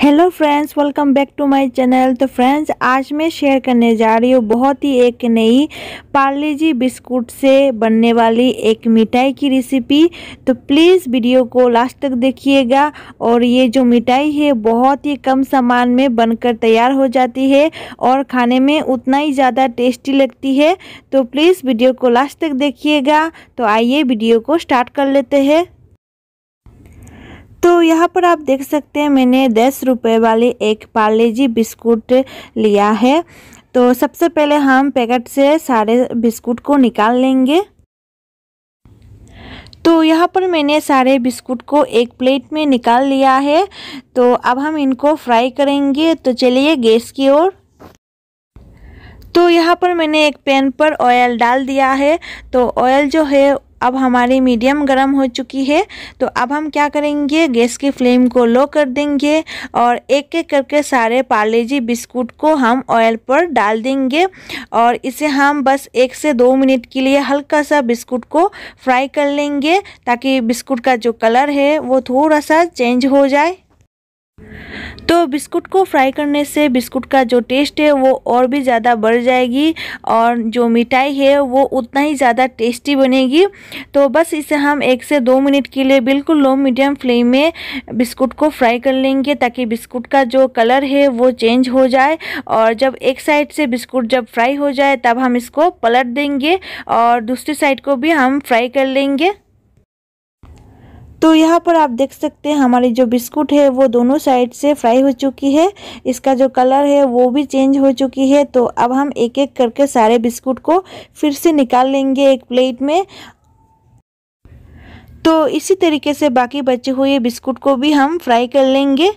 hello friends welcome back to my channel तो friends आज मैं शेयर करने जा रही हूँ बहुत ही एक नई पार्ले जी बिस्कुट से बनने वाली एक मिठाई की रेसिपी तो प्लीज़ वीडियो को लास्ट तक देखिएगा और ये जो मिठाई है बहुत ही कम सामान में बनकर तैयार हो जाती है और खाने में उतना ही ज़्यादा टेस्टी लगती है तो प्लीज़ वीडियो को लास्ट तक देखिएगा तो आइए वीडियो को स्टार्ट कर लेते हैं तो यहाँ पर आप देख सकते हैं मैंने दस रुपये वाले एक पार्ले जी बिस्कुट लिया है तो सबसे पहले हम पैकेट से सारे बिस्कुट को निकाल लेंगे तो यहाँ पर मैंने सारे बिस्कुट को एक प्लेट में निकाल लिया है तो अब हम इनको फ्राई करेंगे तो चलिए गैस की ओर तो यहाँ पर मैंने एक पैन पर ऑयल डाल दिया है तो ऑयल जो है अब हमारी मीडियम गर्म हो चुकी है तो अब हम क्या करेंगे गैस की फ्लेम को लो कर देंगे और एक एक करके सारे पार्ले जी बिस्कुट को हम ऑयल पर डाल देंगे और इसे हम बस एक से दो मिनट के लिए हल्का सा बिस्कुट को फ्राई कर लेंगे ताकि बिस्कुट का जो कलर है वो थोड़ा सा चेंज हो जाए तो बिस्कुट को फ्राई करने से बिस्कुट का जो टेस्ट है वो और भी ज़्यादा बढ़ जाएगी और जो मिठाई है वो उतना ही ज़्यादा टेस्टी बनेगी तो बस इसे हम एक से दो मिनट के लिए बिल्कुल लो मीडियम फ्लेम में बिस्कुट को फ्राई कर लेंगे ताकि बिस्कुट का जो कलर है वो चेंज हो जाए और जब एक साइड से बिस्कुट जब फ्राई हो जाए तब हम इसको पलट देंगे और दूसरी साइड को भी हम फ्राई कर लेंगे तो यहाँ पर आप देख सकते हैं हमारी जो बिस्कुट है वो दोनों साइड से फ्राई हो चुकी है इसका जो कलर है वो भी चेंज हो चुकी है तो अब हम एक एक करके सारे बिस्कुट को फिर से निकाल लेंगे एक प्लेट में तो इसी तरीके से बाकी बचे हुए बिस्कुट को भी हम फ्राई कर लेंगे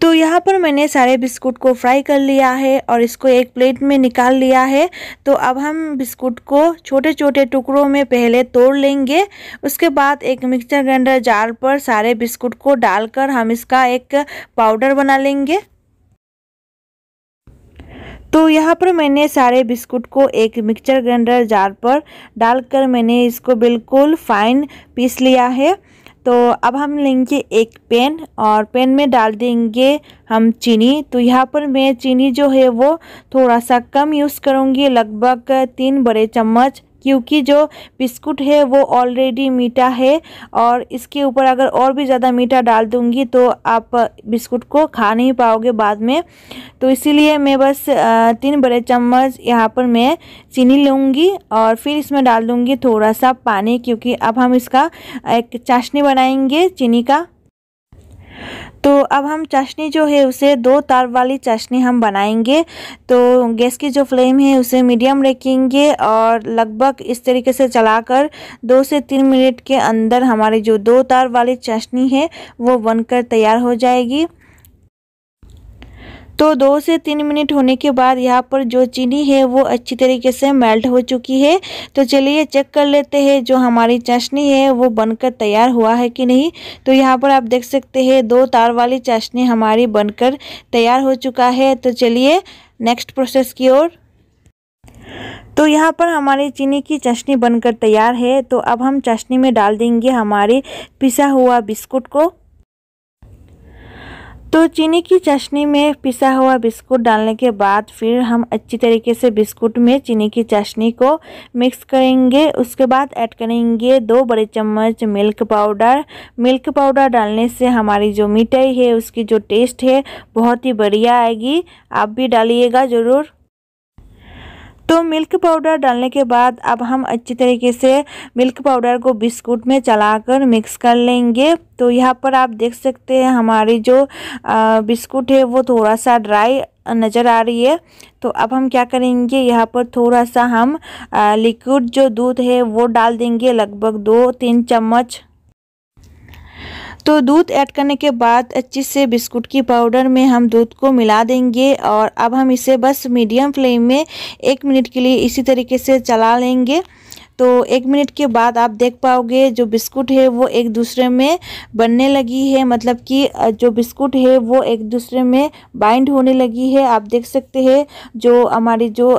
तो यहाँ पर मैंने सारे बिस्कुट को फ्राई कर लिया है और इसको एक प्लेट में निकाल लिया है तो अब हम बिस्कुट को छोटे छोटे टुकड़ों में पहले तोड़ लेंगे उसके बाद एक मिक्सर ग्राइंडर जार पर सारे बिस्कुट को डालकर हम इसका एक पाउडर बना लेंगे तो यहाँ पर मैंने सारे बिस्कुट को एक मिक्सचर ग्राइंडर जार पर डालकर मैंने इसको बिल्कुल फाइन पीस लिया है तो अब हम लेंगे एक पेन और पेन में डाल देंगे हम चीनी तो यहाँ पर मैं चीनी जो है वो थोड़ा सा कम यूज़ करूँगी लगभग तीन बड़े चम्मच क्योंकि जो बिस्कुट है वो ऑलरेडी मीठा है और इसके ऊपर अगर और भी ज़्यादा मीठा डाल दूँगी तो आप बिस्कुट को खा नहीं पाओगे बाद में तो इसीलिए मैं बस तीन बड़े चम्मच यहाँ पर मैं चीनी लूँगी और फिर इसमें डाल दूँगी थोड़ा सा पानी क्योंकि अब हम इसका एक चाशनी बनाएंगे चीनी का तो अब हम चाशनी जो है उसे दो तार वाली चाशनी हम बनाएंगे तो गैस की जो फ्लेम है उसे मीडियम रखेंगे और लगभग इस तरीके से चलाकर दो से तीन मिनट के अंदर हमारी जो दो तार वाली चाशनी है वो बनकर तैयार हो जाएगी तो दो से तीन मिनट होने के बाद यहाँ पर जो चीनी है वो अच्छी तरीके से मेल्ट हो चुकी है तो चलिए चेक कर लेते हैं जो हमारी चाशनी है वो बनकर तैयार हुआ है कि नहीं तो यहाँ पर आप देख सकते हैं दो तार वाली चाशनी हमारी बनकर तैयार हो चुका है तो चलिए नेक्स्ट प्रोसेस की ओर तो यहाँ पर हमारी चीनी की चाशनी बनकर तैयार है तो अब हम चाशनी में डाल देंगे हमारे पिसा हुआ बिस्कुट को तो चीनी की चाशनी में पिसा हुआ बिस्कुट डालने के बाद फिर हम अच्छी तरीके से बिस्कुट में चीनी की चाशनी को मिक्स करेंगे उसके बाद ऐड करेंगे दो बड़े चम्मच मिल्क पाउडर मिल्क पाउडर डालने से हमारी जो मिठाई है उसकी जो टेस्ट है बहुत ही बढ़िया आएगी आप भी डालिएगा ज़रूर तो मिल्क पाउडर डालने के बाद अब हम अच्छी तरीके से मिल्क पाउडर को बिस्कुट में चलाकर मिक्स कर लेंगे तो यहाँ पर आप देख सकते हैं हमारी जो बिस्कुट है वो थोड़ा सा ड्राई नज़र आ रही है तो अब हम क्या करेंगे यहाँ पर थोड़ा सा हम लिक्विड जो दूध है वो डाल देंगे लगभग दो तीन चम्मच तो दूध ऐड करने के बाद अच्छे से बिस्कुट की पाउडर में हम दूध को मिला देंगे और अब हम इसे बस मीडियम फ्लेम में एक मिनट के लिए इसी तरीके से चला लेंगे तो एक मिनट के बाद आप देख पाओगे जो बिस्कुट है वो एक दूसरे में बनने लगी है मतलब कि जो बिस्कुट है वो एक दूसरे में बाइंड होने लगी है आप देख सकते हैं जो हमारी जो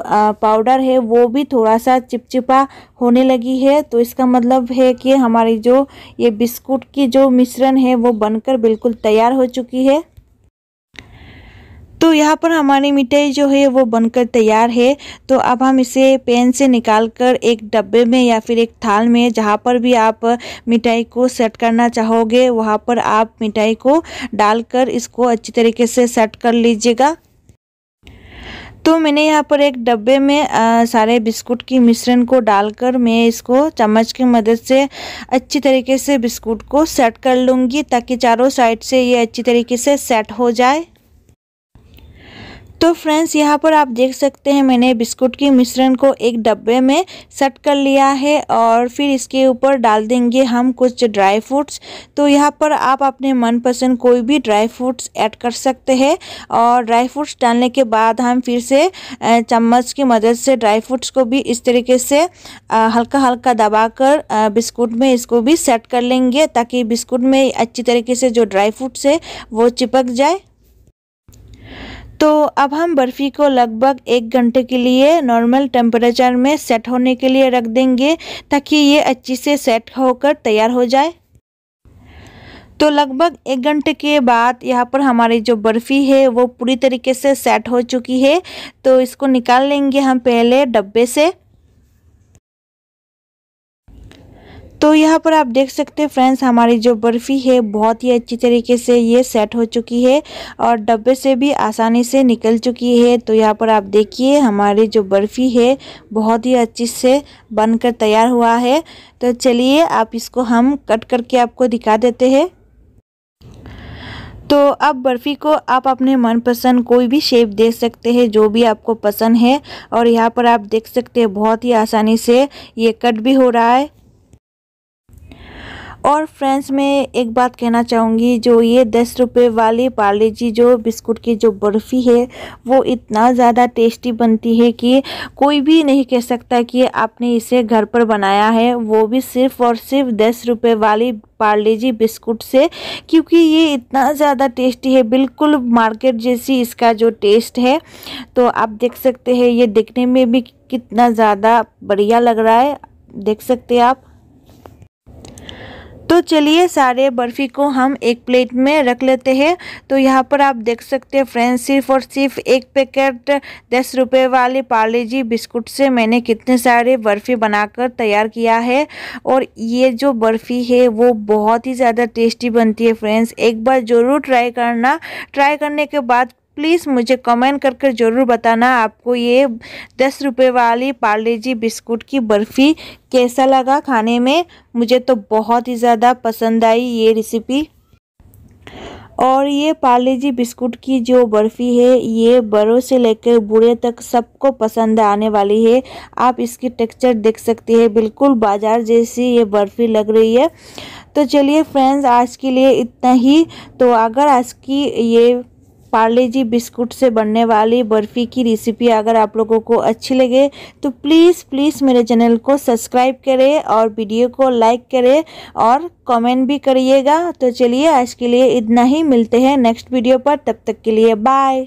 पाउडर है वो भी थोड़ा सा चिपचिपा होने लगी है तो इसका मतलब है कि हमारी जो ये बिस्कुट की जो मिश्रण है वो बनकर बिल्कुल तैयार हो चुकी है तो यहाँ पर हमारी मिठाई जो है वो बनकर तैयार है तो अब हम इसे पेन से निकाल कर एक डब्बे में या फिर एक थाल में जहाँ पर भी आप मिठाई को सेट करना चाहोगे वहाँ पर आप मिठाई को डालकर इसको अच्छी तरीके से सेट कर लीजिएगा तो मैंने यहाँ पर एक डब्बे में आ, सारे बिस्कुट की मिश्रण को डालकर मैं इसको चम्मच की मदद से अच्छी तरीके से बिस्कुट को सेट कर लूँगी ताकि चारों साइड से ये अच्छी तरीके से सेट हो जाए तो फ्रेंड्स यहाँ पर आप देख सकते हैं मैंने बिस्कुट की मिश्रण को एक डब्बे में सेट कर लिया है और फिर इसके ऊपर डाल देंगे हम कुछ ड्राई फ्रूट्स तो यहाँ पर आप अपने मनपसंद कोई भी ड्राई फ्रूट्स ऐड कर सकते हैं और ड्राई फ्रूट्स डालने के बाद हम फिर से चम्मच की मदद से ड्राई फ्रूट्स को भी इस तरीके से हल्का हल्का दबा कर बिस्कुट में इसको भी सेट कर लेंगे ताकि बिस्कुट में अच्छी तरीके से जो ड्राई फ्रूट्स है वो चिपक जाए तो अब हम बर्फ़ी को लगभग एक घंटे के लिए नॉर्मल टेम्परेचर में सेट होने के लिए रख देंगे ताकि ये अच्छी से सेट होकर तैयार हो जाए तो लगभग एक घंटे के बाद यहाँ पर हमारी जो बर्फ़ी है वो पूरी तरीके से सेट हो चुकी है तो इसको निकाल लेंगे हम पहले डब्बे से तो यहाँ पर आप देख सकते हैं फ्रेंड्स हमारी जो बर्फ़ी है बहुत ही अच्छी तरीके से ये सेट हो चुकी है और डब्बे से भी आसानी से निकल चुकी है तो यहाँ पर आप देखिए हमारी जो बर्फ़ी है बहुत ही अच्छी से बनकर तैयार हुआ है तो चलिए आप इसको हम कट करके आपको दिखा देते हैं तो अब बर्फ़ी को आप अपने मनपसंद कोई भी शेप दे सकते हैं जो भी आपको पसंद है और यहाँ पर आप देख सकते हैं बहुत ही आसानी से ये कट भी हो रहा है और फ्रेंड्स मैं एक बात कहना चाहूँगी जो ये दस रुपये वाली पार्ले जी जो बिस्कुट की जो बर्फ़ी है वो इतना ज़्यादा टेस्टी बनती है कि कोई भी नहीं कह सकता कि आपने इसे घर पर बनाया है वो भी सिर्फ़ और सिर्फ दस रुपये वाली पार्ले जी बिस्कुट से क्योंकि ये इतना ज़्यादा टेस्टी है बिल्कुल मार्केट जैसी इसका जो टेस्ट है तो आप देख सकते हैं ये देखने में भी कितना ज़्यादा बढ़िया लग रहा है देख सकते हैं आप तो चलिए सारे बर्फ़ी को हम एक प्लेट में रख लेते हैं तो यहाँ पर आप देख सकते हैं फ्रेंड्स सिर्फ और सिर्फ एक पैकेट दस रुपये वाले पार्ले जी बिस्कुट से मैंने कितने सारे बर्फ़ी बनाकर तैयार किया है और ये जो बर्फ़ी है वो बहुत ही ज़्यादा टेस्टी बनती है फ्रेंड्स एक बार ज़रूर ट्राई करना ट्राई करने के बाद प्लीज़ मुझे कमेंट कर कर ज़रूर बताना आपको ये दस रुपये वाली पार्ले जी बिस्कुट की बर्फ़ी कैसा लगा खाने में मुझे तो बहुत ही ज़्यादा पसंद आई ये रेसिपी और ये पार्ले जी बिस्कुट की जो बर्फ़ी है ये बड़ों से लेकर बूढ़े तक सबको पसंद आने वाली है आप इसकी टेक्सचर देख सकते हैं बिल्कुल बाजार जैसी ये बर्फ़ी लग रही है तो चलिए फ्रेंड्स आज के लिए इतना ही तो अगर आज की ये पार्ले जी बिस्कुट से बनने वाली बर्फ़ी की रेसिपी अगर आप लोगों को अच्छी लगे तो प्लीज़ प्लीज़ मेरे चैनल को सब्सक्राइब करें और वीडियो को लाइक करें और कमेंट भी करिएगा तो चलिए आज के लिए इतना ही मिलते हैं नेक्स्ट वीडियो पर तब तक के लिए बाय